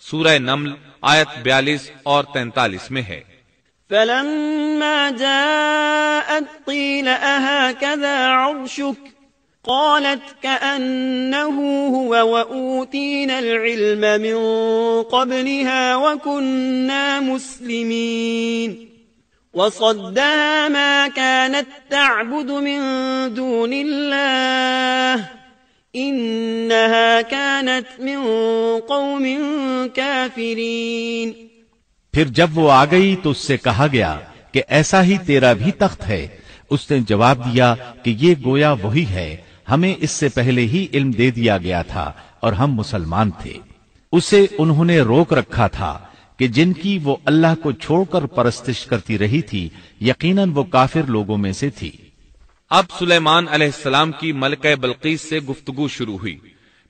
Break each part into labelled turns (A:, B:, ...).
A: सूरह نمل آیت 42 اور 43 میں ہے
B: فلما جاءت قيل أهكذا عرشك قالت كأنه هو وأوتينا العلم من قبلها وكنا مسلمين وصدها ما كانت تعبد من دون الله کانت من قوم
C: پھر جب وہ آ گئی تو اس سے کہا گیا کہ ایسا ہی تیرا بھی تخت ہے اس نے جواب دیا کہ یہ گویا وہی ہے ہمیں اس سے پہلے ہی علم دے دیا گیا تھا اور ہم مسلمان تھے اسے انہوں نے روک رکھا تھا کہ جن کی وہ اللہ کو چھوڑ کر پرستش کرتی رہی تھی یقیناً وہ کافر لوگوں میں سے تھی
A: اب سلیمان علیہ السلام کی ملکہ بلقیس سے گفتگو شروع ہوئی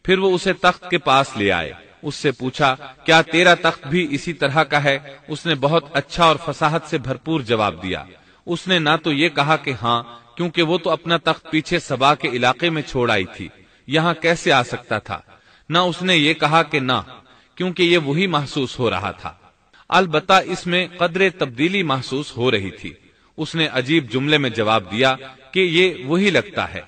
A: پھر وہ اسے تخت تخت کے پاس لے آئے اس سے پوچھا کیا تیرا بھی اسی طرح کا ہے اس نے بہت اچھا اور فساحت سے بھرپور جواب دیا اس نے نہ تو یہ کہا کہ ہاں کیونکہ وہ تو اپنا تخت پیچھے سبا کے علاقے میں چھوڑ آئی تھی یہاں کیسے آ سکتا تھا نہ اس نے یہ کہا کہ نہ کیونکہ یہ وہی محسوس ہو رہا تھا البتہ اس میں قدر تبدیلی محسوس ہو رہی تھی اس نے عجیب جملے میں جواب دیا کہ یہ وہی لگتا ہے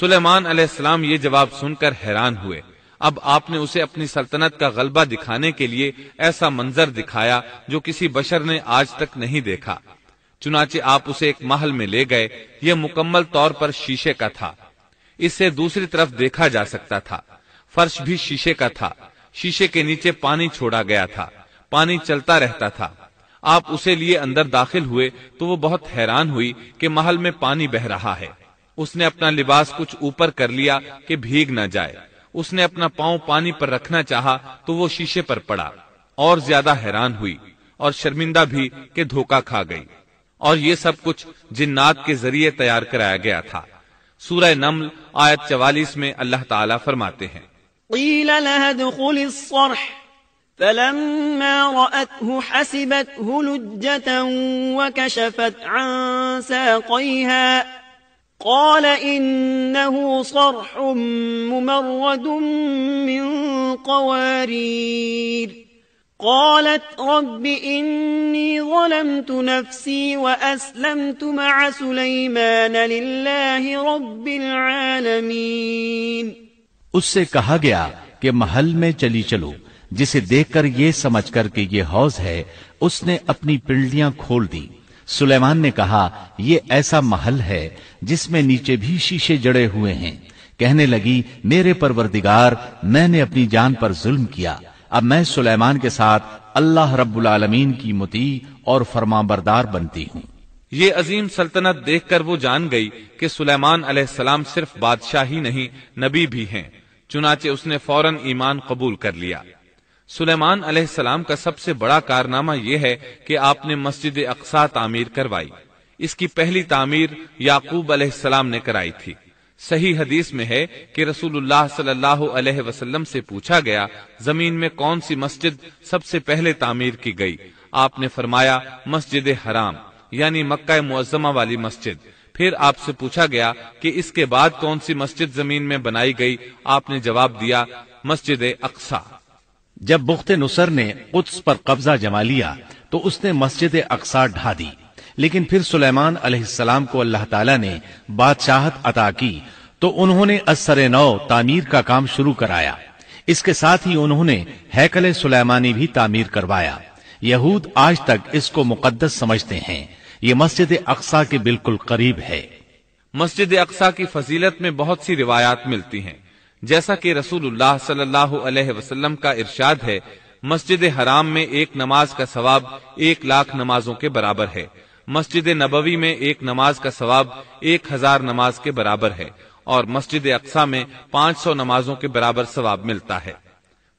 A: سلیمان علیہ السلام یہ جواب سن کر حیران ہوئے اب آپ نے اسے اپنی سلطنت کا غلبہ دکھانے کے لیے ایسا منظر دکھایا جو کسی بشر نے آج تک نہیں دیکھا چنانچہ آپ اسے ایک محل میں لے گئے یہ مکمل طور پر شیشے کا تھا اسے دوسری طرف دیکھا جا سکتا تھا فرش بھی شیشے کا تھا شیشے کے نیچے پانی چھوڑا گیا تھا پانی چلتا رہتا تھا آپ اسے لیے اندر داخل ہوئے تو وہ بہت حیران ہوئی کہ محل میں پانی بہ رہا ہے اس اس نے نے اپنا اپنا لباس کچھ اوپر کر لیا کہ بھیگ نہ جائے پاؤں پانی پر رکھنا چاہا تو وہ شیشے پر پڑا اور زیادہ حیران ہوئی اور شرمندہ بھی کہ دھوکہ کھا گئی اور یہ سب کچھ جنات کے ذریعے تیار کرایا گیا تھا سورہ نمل آیت چوالیس میں اللہ تعالیٰ فرماتے ہیں
B: فلما رأته حسبته لجة وكشفت عن ساقيها قال إنه صرح ممرد من قوارير قالت رب إني ظلمت نفسي وأسلمت مع سليمان لله رب العالمين
C: اس سے کہا گیا کہ محل میں چلی چلو جسے دیکھ کر یہ سمجھ کر کہ یہ حوض ہے اس نے اپنی پنڈلیاں کھول دی سلیمان نے کہا یہ ایسا محل ہے جس میں نیچے بھی شیشے جڑے ہوئے ہیں کہنے لگی میرے پروردگار میں نے اپنی جان پر ظلم کیا اب میں سلیمان کے ساتھ اللہ رب العالمین کی متی اور فرما بردار بنتی ہوں
A: یہ عظیم سلطنت دیکھ کر وہ جان گئی کہ سلیمان علیہ السلام صرف بادشاہ ہی نہیں نبی بھی ہیں چنانچہ اس نے فوراً ایمان قبول کر لیا سلیمان علیہ السلام کا سب سے بڑا کارنامہ یہ ہے کہ آپ نے مسجد اقسا تعمیر کروائی اس کی پہلی تعمیر یعقوب علیہ السلام نے کرائی تھی صحیح حدیث میں ہے کہ رسول اللہ صلی اللہ علیہ وسلم سے پوچھا گیا زمین میں کون سی مسجد سب سے پہلے تعمیر کی گئی آپ نے فرمایا مسجد حرام یعنی مکہ معظمہ والی مسجد پھر آپ سے پوچھا گیا کہ اس کے بعد کون سی مسجد زمین میں بنائی گئی آپ نے جواب دیا مسجد اقسا
C: جب بخت نصر نے قدس پر قبضہ جما لیا تو اس نے مسجد اقساط ڈھا دی لیکن پھر سلیمان علیہ السلام کو اللہ تعالیٰ نے بادشاہت عطا کی تو انہوں نے اثر نو تعمیر کا کام شروع کرایا اس کے ساتھ ہی انہوں نے ہیکل سلیمانی بھی تعمیر کروایا یہود آج تک اس کو مقدس سمجھتے ہیں یہ مسجد اقسا کے بالکل قریب ہے
A: مسجد اقسا کی فضیلت میں بہت سی روایات ملتی ہیں جیسا کہ رسول اللہ صلی اللہ علیہ وسلم کا ارشاد ہے مسجد حرام میں ایک نماز کا ثواب ایک لاکھ نمازوں کے برابر ہے مسجد نبوی میں ایک نماز کا ثواب ایک ہزار نماز کے برابر ہے اور مسجد اقسا میں پانچ سو نمازوں کے برابر ثواب ملتا ہے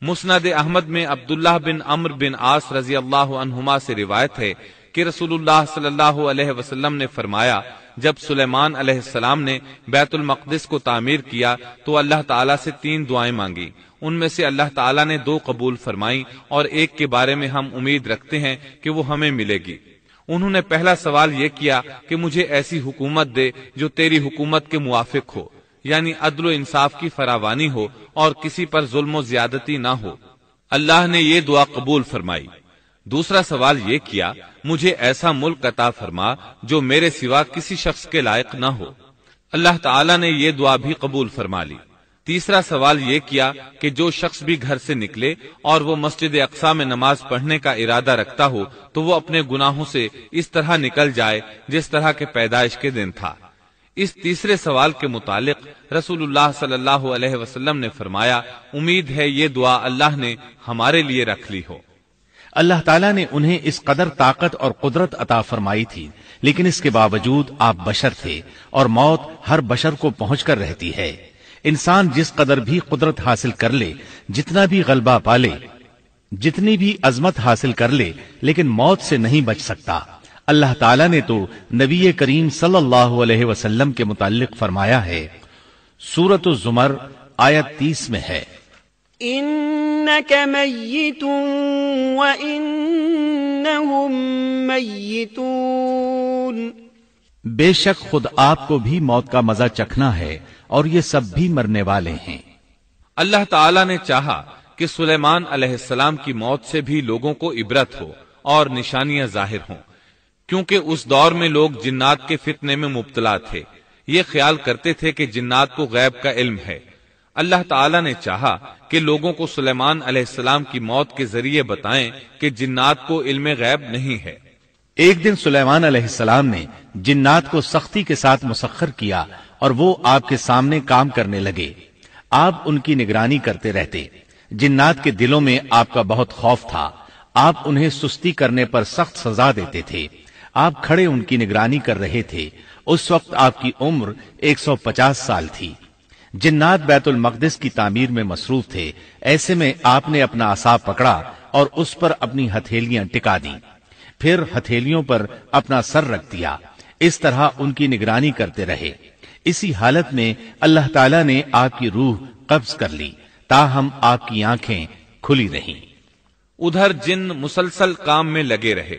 A: مسند احمد میں عبداللہ بن امر بن آس رضی اللہ عنہما سے روایت ہے کہ رسول اللہ صلی اللہ علیہ وسلم نے فرمایا جب سلیمان علیہ السلام نے بیت المقدس کو تعمیر کیا تو اللہ تعالیٰ سے تین دعائیں مانگی ان میں سے اللہ تعالیٰ نے دو قبول فرمائی اور ایک کے بارے میں ہم امید رکھتے ہیں کہ وہ ہمیں ملے گی انہوں نے پہلا سوال یہ کیا کہ مجھے ایسی حکومت دے جو تیری حکومت کے موافق ہو یعنی عدل و انصاف کی فراوانی ہو اور کسی پر ظلم و زیادتی نہ ہو اللہ نے یہ دعا قبول فرمائی دوسرا سوال یہ کیا مجھے ایسا ملک عطا فرما جو میرے سوا کسی شخص کے لائق نہ ہو اللہ تعالیٰ نے یہ دعا بھی قبول فرما لی تیسرا سوال یہ کیا کہ جو شخص بھی گھر سے نکلے اور وہ مسجد اقسا میں نماز پڑھنے کا ارادہ رکھتا ہو تو وہ اپنے گناہوں سے اس طرح نکل جائے جس طرح کے پیدائش کے دن تھا اس تیسرے سوال کے متعلق رسول اللہ صلی اللہ علیہ وسلم نے فرمایا امید ہے یہ دعا اللہ نے ہمارے لیے رکھ لی ہو
C: اللہ تعالیٰ نے انہیں اس قدر طاقت اور قدرت عطا فرمائی تھی لیکن اس کے باوجود آپ بشر تھے اور موت ہر بشر کو پہنچ کر رہتی ہے انسان جس قدر بھی قدرت حاصل کر لے جتنا بھی غلبہ پالے جتنی بھی عظمت حاصل کر لے لیکن موت سے نہیں بچ سکتا اللہ تعالیٰ نے تو نبی کریم صلی اللہ علیہ وسلم کے متعلق فرمایا ہے سورت الزمر آیت تیس میں ہے بے شک خود آپ کو بھی موت کا مزہ چکھنا ہے اور یہ سب بھی مرنے والے ہیں
A: اللہ تعالی نے چاہا کہ سلیمان علیہ السلام کی موت سے بھی لوگوں کو عبرت ہو اور نشانیاں ظاہر ہوں کیونکہ اس دور میں لوگ جنات کے فتنے میں مبتلا تھے یہ خیال کرتے تھے کہ جنات کو غیب کا علم ہے اللہ تعالیٰ نے چاہا کہ لوگوں کو سلیمان علیہ السلام کی موت کے ذریعے بتائیں کہ جنات کو علم غیب نہیں ہے
C: ایک دن سلیمان علیہ السلام نے جنات کو سختی کے ساتھ مسخر کیا اور وہ آپ کے سامنے کام کرنے لگے آپ ان کی نگرانی کرتے رہتے جنات کے دلوں میں آپ کا بہت خوف تھا آپ انہیں سستی کرنے پر سخت سزا دیتے تھے آپ کھڑے ان کی نگرانی کر رہے تھے اس وقت آپ کی عمر ایک سو پچاس سال تھی جنات بیت المقدس کی تعمیر میں مصروف تھے ایسے میں آپ نے اپنا اصاب پکڑا اور اس پر اپنی ہتھیلیاں ٹکا پھر ہتھیلیوں پر اپنا سر رکھ دیا اس طرح ان کی نگرانی کرتے رہے اسی حالت میں اللہ تعالی نے آپ کی روح قبض کر لی تاہم آپ کی آنکھیں کھلی رہیں
A: ادھر جن مسلسل کام میں لگے رہے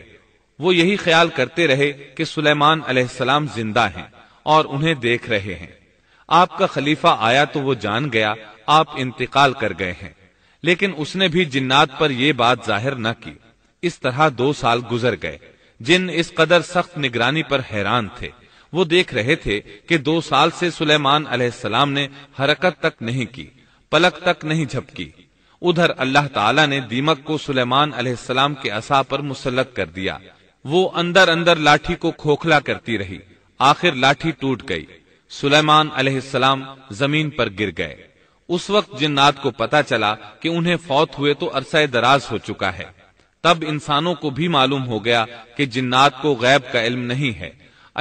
A: وہ یہی خیال کرتے رہے کہ سلیمان علیہ السلام زندہ ہیں اور انہیں دیکھ رہے ہیں آپ کا خلیفہ آیا تو وہ جان گیا آپ انتقال کر گئے ہیں لیکن اس نے بھی جنات پر یہ بات ظاہر نہ کی اس طرح دو سال گزر گئے جن اس قدر سخت نگرانی پر حیران تھے وہ دیکھ رہے تھے کہ دو سال سے سلیمان علیہ السلام نے حرکت تک نہیں کی پلک تک نہیں جھپکی ادھر اللہ تعالیٰ نے دیمک کو سلیمان علیہ السلام کے اصا پر مسلط کر دیا وہ اندر اندر لاٹھی کو کھوکھلا کرتی رہی آخر لاٹھی ٹوٹ گئی سلیمان علیہ السلام زمین پر گر گئے اس وقت جنات کو پتا چلا کہ انہیں فوت ہوئے تو عرصہ دراز ہو چکا ہے تب انسانوں کو بھی معلوم ہو گیا کہ جنات کو غیب کا علم نہیں ہے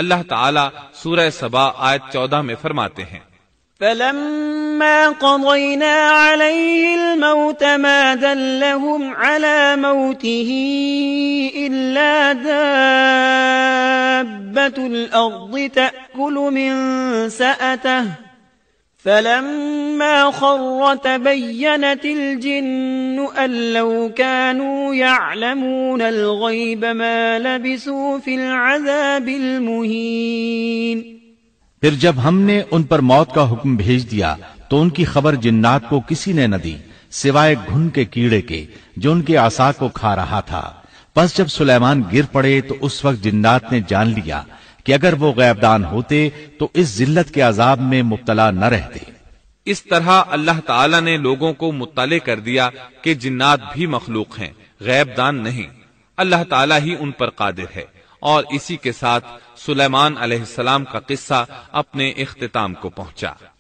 A: اللہ تعالیٰ سورہ سبا آیت چودہ میں فرماتے ہیں
B: الأرض تأكل من سأته فلما خر تبينت الجن أن لو كانوا يعلمون الغيب ما لبسوا في العذاب المهين
C: پھر جب ہم نے ان پر موت کا حکم بھیج دیا تو ان کی خبر جنات کو کسی نے نہ دی سوائے گھن کے کیڑے کے جو ان کے آسا کو کھا رہا تھا پس جب سلیمان گر پڑے تو اس وقت جنات نے جان لیا کہ اگر وہ غیب دان ہوتے تو اس ذلت کے عذاب میں مبتلا نہ رہتے
A: اس طرح اللہ تعالی نے لوگوں کو مطلع کر دیا کہ جنات بھی مخلوق ہیں غیب دان نہیں اللہ تعالی ہی ان پر قادر ہے اور اسی کے ساتھ سلیمان علیہ السلام کا قصہ اپنے اختتام کو پہنچا